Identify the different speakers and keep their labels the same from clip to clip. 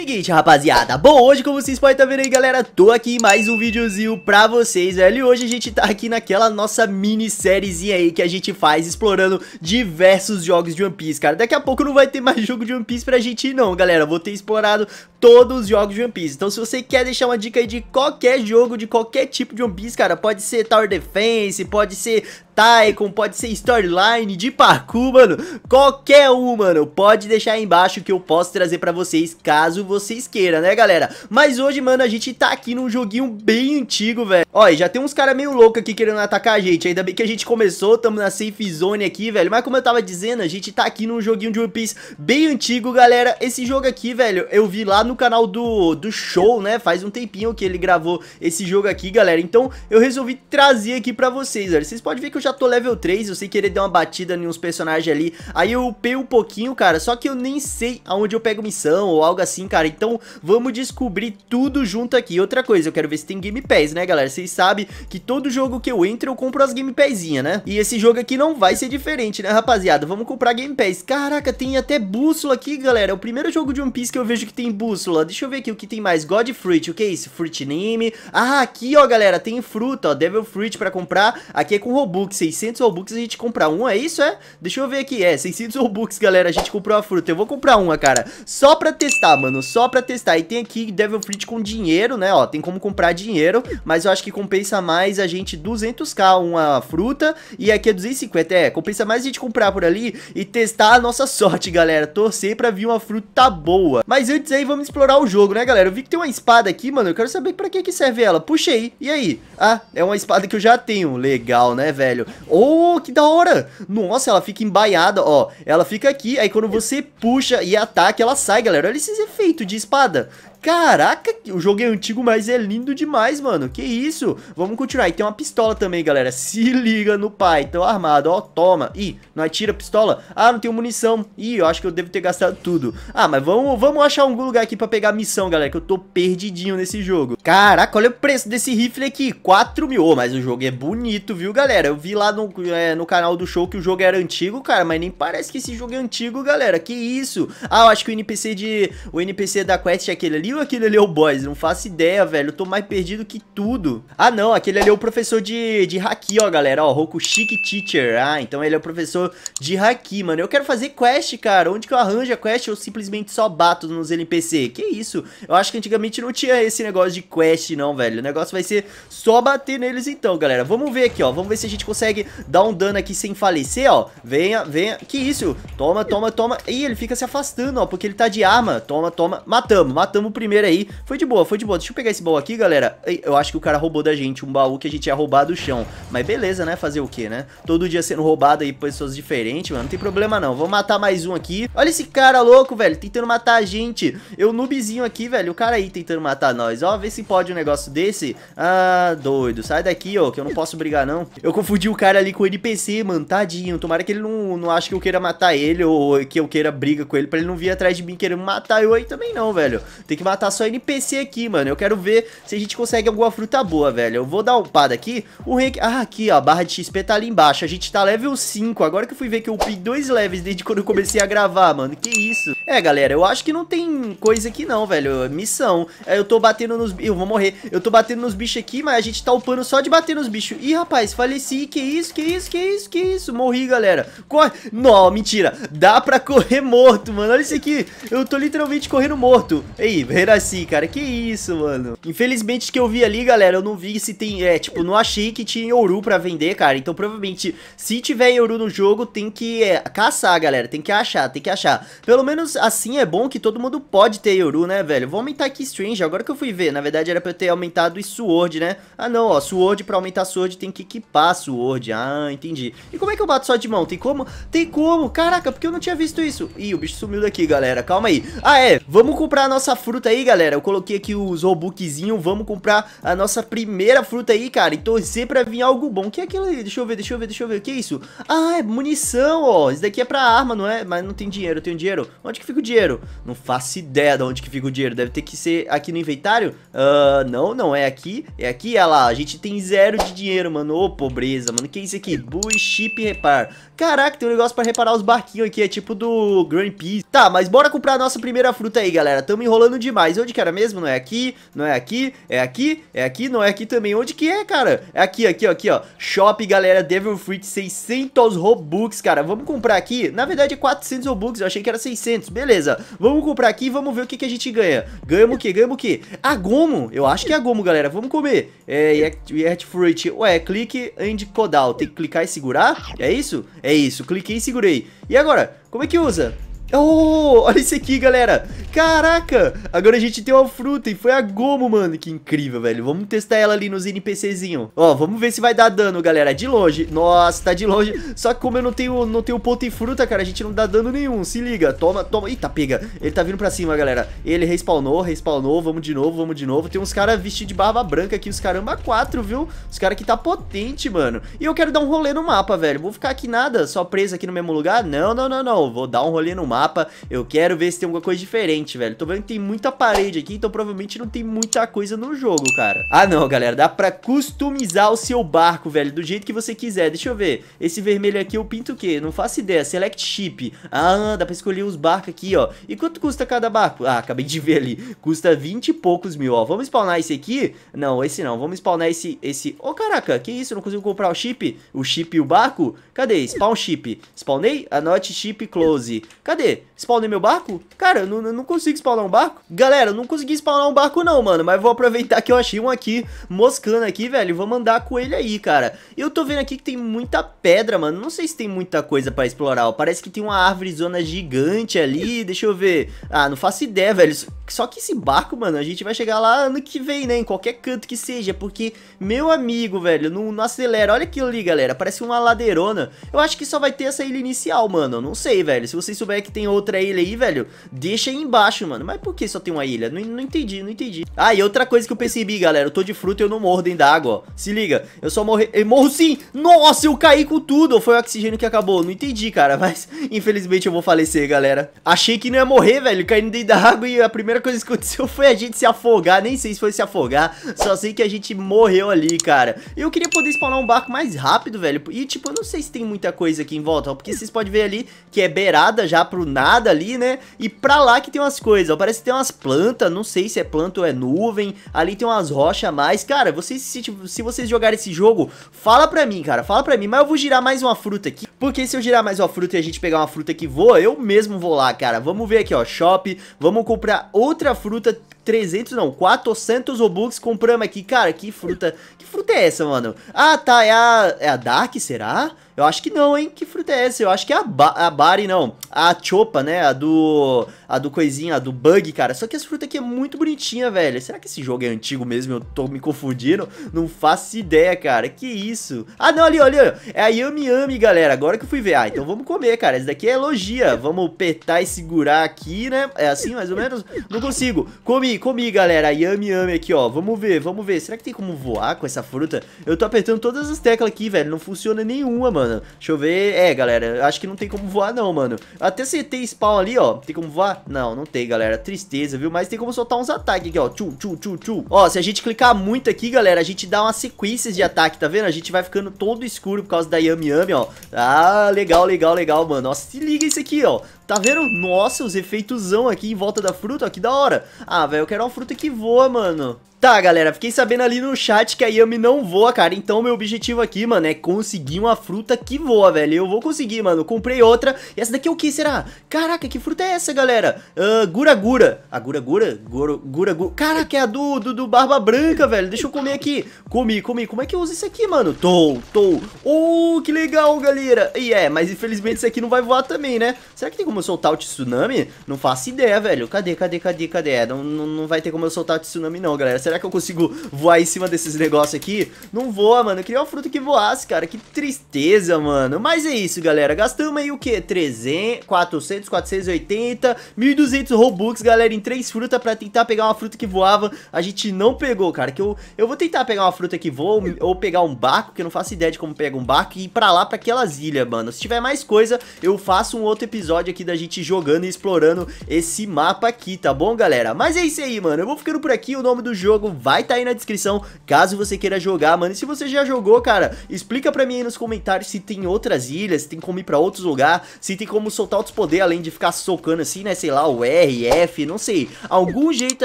Speaker 1: Seguinte, rapaziada, bom, hoje como vocês podem estar tá vendo aí, galera, tô aqui em mais um videozinho pra vocês, velho E hoje a gente tá aqui naquela nossa minissériezinha aí que a gente faz explorando diversos jogos de One Piece, cara Daqui a pouco não vai ter mais jogo de One Piece pra gente ir, não, galera, vou ter explorado todos os jogos de One Piece Então se você quer deixar uma dica aí de qualquer jogo, de qualquer tipo de One Piece, cara, pode ser Tower Defense, pode ser Tycoon, pode ser storyline, de parkour, mano, qualquer um, mano, pode deixar aí embaixo que eu posso trazer pra vocês, caso vocês queiram, né, galera? Mas hoje, mano, a gente tá aqui num joguinho bem antigo, velho. Olha, já tem uns caras meio loucos aqui querendo atacar a gente, ainda bem que a gente começou, tamo na safe zone aqui, velho, mas como eu tava dizendo, a gente tá aqui num joguinho de One Piece bem antigo, galera. Esse jogo aqui, velho, eu vi lá no canal do, do Show, né, faz um tempinho que ele gravou esse jogo aqui, galera. Então, eu resolvi trazer aqui pra vocês, velho. Vocês podem ver que eu já já tô level 3, eu sei que ele deu uma batida em uns personagens ali. Aí eu upei um pouquinho, cara, só que eu nem sei aonde eu pego missão ou algo assim, cara. Então vamos descobrir tudo junto aqui. Outra coisa, eu quero ver se tem Game Pass, né, galera? Vocês sabem que todo jogo que eu entro, eu compro as Game né? E esse jogo aqui não vai ser diferente, né, rapaziada? Vamos comprar Game Pass. Caraca, tem até bússola aqui, galera. É o primeiro jogo de One Piece que eu vejo que tem bússola. Deixa eu ver aqui o que tem mais. God Fruit, o que é isso? Fruit Name. Ah, aqui, ó, galera, tem fruta, ó. Devil Fruit pra comprar. Aqui é com Robux. Robux, 600 Robux a gente comprar um, é isso, é? Deixa eu ver aqui, é, 600 Robux, galera, a gente comprou a fruta, eu vou comprar uma, cara, só pra testar, mano, só pra testar, e tem aqui Devil Fruit com dinheiro, né, ó, tem como comprar dinheiro, mas eu acho que compensa mais a gente 200k uma fruta, e aqui é 250, é, compensa mais a gente comprar por ali e testar a nossa sorte, galera, torcer pra vir uma fruta boa, mas antes aí vamos explorar o jogo, né, galera, eu vi que tem uma espada aqui, mano, eu quero saber pra que que serve ela, puxei, e aí? Ah, é uma espada que eu já tenho, legal, né, velho? velho. Oh, que da hora! Nossa, ela fica embaiada, ó. Ela fica aqui, aí quando você puxa e ataca, ela sai, galera. Olha esses efeitos de espada. Caraca, o jogo é antigo, mas é lindo demais, mano. Que isso? Vamos continuar. E tem uma pistola também, galera. Se liga no pai. Tô armado, ó. Toma. Ih, não atira a pistola? Ah, não tenho munição. Ih, eu acho que eu devo ter gastado tudo. Ah, mas vamos, vamos achar algum lugar aqui pra pegar a missão, galera, que eu tô perdidinho nesse jogo. Caraca, olha o preço desse rifle aqui. 4 mil. Oh, mas o jogo é bonito, viu, galera? Eu vi lá no, é, no canal do show que o jogo era antigo, cara, mas nem parece que esse jogo é antigo, galera. Que isso? Ah, eu acho que o NPC de... O NPC da quest é aquele ali viu aquele ali é o boys? Não faço ideia, velho. Eu tô mais perdido que tudo. Ah, não. Aquele ali é o professor de, de Haki, ó, galera. Ó, Rokushiki Teacher. Ah, então ele é o professor de Haki, mano. Eu quero fazer quest, cara. Onde que eu arranjo a quest? Eu simplesmente só bato nos NPC. Que isso? Eu acho que antigamente não tinha esse negócio de quest, não, velho. O negócio vai ser só bater neles então, galera. Vamos ver aqui, ó. Vamos ver se a gente consegue dar um dano aqui sem falecer, ó. Venha, venha. Que isso? Toma, toma, toma. Ih, ele fica se afastando, ó, porque ele tá de arma. Toma, toma. Matamos, matamos o primeiro aí foi de boa, foi de boa. Deixa eu pegar esse baú aqui, galera. Eu acho que o cara roubou da gente um baú que a gente ia roubar do chão. Mas beleza, né? Fazer o quê, né? Todo dia sendo roubado aí por pessoas diferentes, mano. Não tem problema não. Vou matar mais um aqui. Olha esse cara louco, velho. Tentando matar a gente. Eu noobzinho aqui, velho. O cara aí tentando matar nós. Ó, vê se pode um negócio desse. Ah, doido. Sai daqui, ó, que eu não posso brigar não. Eu confundi o cara ali com o NPC, mano. Tadinho. Tomara que ele não, não ache que eu queira matar ele ou que eu queira briga com ele pra ele não vir atrás de mim querendo matar eu aí também não, velho. Tem que matar tá só NPC aqui, mano. Eu quero ver se a gente consegue alguma fruta boa, velho. Eu vou dar um aqui. O rank... Ah, aqui, ó. A barra de XP tá ali embaixo. A gente tá level 5. Agora que eu fui ver que eu upei dois levels desde quando eu comecei a gravar, mano. Que isso? É, galera, eu acho que não tem coisa aqui não, velho. Missão. É, eu tô batendo nos... Eu vou morrer. Eu tô batendo nos bichos aqui, mas a gente tá upando só de bater nos bichos. Ih, rapaz, faleci. Que isso, que isso, que isso, que isso. Morri, galera. Corre. Não, mentira. Dá pra correr morto, mano. Olha isso aqui. Eu tô literalmente correndo morto. Ei, morreram assim, cara. Que isso, mano. Infelizmente que eu vi ali, galera, eu não vi se tem... É, tipo, não achei que tinha ouro pra vender, cara. Então, provavelmente, se tiver ouro no jogo, tem que é, caçar, galera. Tem que achar, tem que achar. Pelo menos assim é bom que todo mundo pode ter Yoru, né, velho? Vou aumentar aqui Strange, agora que eu fui ver. Na verdade, era pra eu ter aumentado Sword, né? Ah, não, ó, Sword, pra aumentar Sword, tem que equipar Sword. Ah, entendi. E como é que eu bato só de mão? Tem como? Tem como? Caraca, porque eu não tinha visto isso. Ih, o bicho sumiu daqui, galera. Calma aí. Ah, é, vamos comprar a nossa fruta aí, galera. Eu coloquei aqui os Robuxzinhos. Vamos comprar a nossa primeira fruta aí, cara. E torcer pra vir algo bom. O que é aquilo aí? Deixa eu ver, deixa eu ver, deixa eu ver. O que é isso? Ah, é munição, ó. Isso daqui é pra arma, não é? Mas não tem dinheiro. Eu tenho dinheiro. Onde que fica o dinheiro? Não faço ideia de onde que fica o dinheiro. Deve ter que ser aqui no inventário. Uh, não, não. É aqui. É aqui. Olha lá. A gente tem zero de dinheiro, mano. Ô, pobreza, mano. O que é isso aqui? Bull chip Repar. Caraca, tem um negócio pra reparar os barquinhos aqui. É tipo do Greenpeace. Tá, mas bora comprar a nossa primeira fruta aí, galera. Tamo enrolando de demais. Onde que era mesmo? Não é aqui, não é aqui, é aqui, é aqui, não é aqui também. Onde que é, cara? É aqui, aqui, aqui, ó. Shop, galera, Devil Fruit, 600 Robux, cara. Vamos comprar aqui. Na verdade, é 400 Robux, eu achei que era 600. Beleza, vamos comprar aqui e vamos ver o que, que a gente ganha. Ganhamos o que? Ganhamos o que? A Gomo, eu acho que é a Gomo, galera. Vamos comer. É, React é, é Fruit. Ué, clique and codal. Tem que clicar e segurar? É isso? É isso, cliquei e segurei. E agora, como é que usa? Oh, olha isso aqui, galera. Caraca, agora a gente tem uma fruta e foi a Gomo, mano. Que incrível, velho. Vamos testar ela ali nos NPCzinhos. Ó, vamos ver se vai dar dano, galera. De longe. Nossa, tá de longe. Só que como eu não tenho, não tenho ponto em fruta, cara, a gente não dá dano nenhum. Se liga. Toma, toma. Eita, tá pega. Ele tá vindo pra cima, galera. Ele respawnou, respawnou. Vamos de novo, vamos de novo. Tem uns caras vestidos de barba branca aqui, os caramba quatro, viu? Os caras que tá potente, mano. E eu quero dar um rolê no mapa, velho. Vou ficar aqui nada, só preso aqui no mesmo lugar? Não, não, não, não. Vou dar um rolê no mapa. Eu quero ver se tem alguma coisa diferente frente, velho. Tô vendo que tem muita parede aqui, então provavelmente não tem muita coisa no jogo, cara. Ah, não, galera. Dá pra customizar o seu barco, velho, do jeito que você quiser. Deixa eu ver. Esse vermelho aqui eu pinto o quê? Não faço ideia. Select Ship. Ah, dá pra escolher os barcos aqui, ó. E quanto custa cada barco? Ah, acabei de ver ali. Custa 20 e poucos mil, ó. Vamos spawnar esse aqui? Não, esse não. Vamos spawnar esse... esse... Oh, caraca, que isso? Eu não consigo comprar o chip? O chip e o barco? Cadê? Spawn chip. Spawnei? Anote chip close. Cadê? Spawnei meu barco? Cara, eu não, não consigo spawnar um barco? Galera, eu não consegui spawnar um barco não, mano, mas vou aproveitar que eu achei um aqui, moscando aqui, velho, vou mandar com ele aí, cara. Eu tô vendo aqui que tem muita pedra, mano, não sei se tem muita coisa pra explorar, ó. parece que tem uma árvore zona gigante ali, deixa eu ver. Ah, não faço ideia, velho, só que esse barco, mano, a gente vai chegar lá ano que vem, né? Em qualquer canto que seja. Porque, meu amigo, velho, não, não acelera. Olha aquilo ali, galera. Parece uma ladeirona. Eu acho que só vai ter essa ilha inicial, mano. Eu não sei, velho. Se vocês souberem que tem outra ilha aí, velho, deixa aí embaixo, mano. Mas por que só tem uma ilha? Não, não entendi, não entendi. Ah, e outra coisa que eu percebi, galera. Eu tô de fruta e eu não morro dentro da água, ó. Se liga. Eu só morri... Eu morro sim! Nossa, eu caí com tudo! Foi o oxigênio que acabou. Não entendi, cara. Mas, infelizmente, eu vou falecer, galera. Achei que não ia morrer, velho. Caindo dentro da água e a primeira única coisa que aconteceu foi a gente se afogar. Nem sei se foi se afogar, só sei que a gente morreu ali, cara. Eu queria poder spawnar um barco mais rápido, velho. E, tipo, eu não sei se tem muita coisa aqui em volta, ó, porque vocês podem ver ali que é beirada já pro nada ali, né? E pra lá que tem umas coisas, ó, parece que tem umas plantas, não sei se é planta ou é nuvem. Ali tem umas rochas a mais. Cara, vocês, se, tipo, se vocês jogarem esse jogo, fala pra mim, cara, fala pra mim. Mas eu vou girar mais uma fruta aqui, porque se eu girar mais uma fruta e a gente pegar uma fruta que voa, eu mesmo vou lá, cara. Vamos ver aqui, ó, shop, vamos comprar outra outra fruta 300, não, 400 Robux compramos aqui. Cara, que fruta, que fruta é essa, mano? Ah, tá, é a, é a Dark, será? Será? Eu acho que não, hein? Que fruta é essa? Eu acho que é a, ba a Bari, não. A Chopa, né? A do. A do coisinha, a do Bug, cara. Só que essa fruta aqui é muito bonitinha, velho. Será que esse jogo é antigo mesmo? Eu tô me confundindo? Não faço ideia, cara. Que isso? Ah, não, ali, olha. É a Yami Yami, galera. Agora que eu fui ver. Ah, então vamos comer, cara. Esse daqui é elogia. Vamos petar e segurar aqui, né? É assim, mais ou menos? Não consigo. Comi, comi, galera. A Yami Yami aqui, ó. Vamos ver, vamos ver. Será que tem como voar com essa fruta? Eu tô apertando todas as teclas aqui, velho. Não funciona nenhuma, mano mano. Deixa eu ver. É, galera, acho que não tem como voar não, mano. Até se tem spawn ali, ó. Tem como voar? Não, não tem, galera. Tristeza, viu? Mas tem como soltar uns ataques aqui, ó. Tchu, tchu, tchu, tchu. Ó, se a gente clicar muito aqui, galera, a gente dá umas sequências de ataque, tá vendo? A gente vai ficando todo escuro por causa da Yami Yami, ó. Ah, legal, legal, legal, mano. Ó, se liga isso aqui, ó. Tá vendo? Nossa, os efeitosão aqui em volta da fruta, ó, que da hora. Ah, velho, eu quero uma fruta que voa, mano. Tá, galera, fiquei sabendo ali no chat que a Yami não voa, cara, então meu objetivo aqui, mano, é conseguir uma fruta que voa, velho, eu vou conseguir, mano, comprei outra, e essa daqui é o que, será? Caraca, que fruta é essa, galera? Uh, ah, gura Gura, a Gura Gura? Gura Gura, gura. caraca, é a do, do, do, Barba Branca, velho, deixa eu comer aqui, comi, comi, como é que eu uso isso aqui, mano? Tô, tô, oh, que legal, galera, e yeah, é, mas infelizmente isso aqui não vai voar também, né? Será que tem como como soltar o tsunami? Não faço ideia, velho. Cadê, cadê, cadê, cadê? É, não, não, não vai ter como eu soltar o tsunami não, galera. Será que eu consigo voar em cima desses negócios aqui? Não voa, mano. Eu queria uma fruta que voasse, cara. Que tristeza, mano. Mas é isso, galera. Gastamos aí o quê? 300, 400, 480, 1.200 Robux, galera, em três frutas pra tentar pegar uma fruta que voava. A gente não pegou, cara. Que eu, eu vou tentar pegar uma fruta que voa ou pegar um barco, que eu não faço ideia de como pega um barco e ir pra lá, pra aquelas ilhas, mano. Se tiver mais coisa, eu faço um outro episódio aqui da da gente jogando e explorando esse mapa aqui, tá bom, galera? Mas é isso aí, mano. Eu vou ficando por aqui. O nome do jogo vai estar tá aí na descrição, caso você queira jogar, mano. E se você já jogou, cara, explica pra mim aí nos comentários se tem outras ilhas, se tem como ir pra outros lugares, se tem como soltar outros poderes, além de ficar socando assim, né? Sei lá, o R, F, não sei. Algum jeito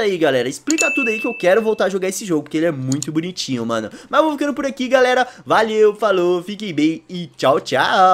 Speaker 1: aí, galera. Explica tudo aí que eu quero voltar a jogar esse jogo, porque ele é muito bonitinho, mano. Mas vou ficando por aqui, galera. Valeu, falou, fiquem bem e tchau, tchau.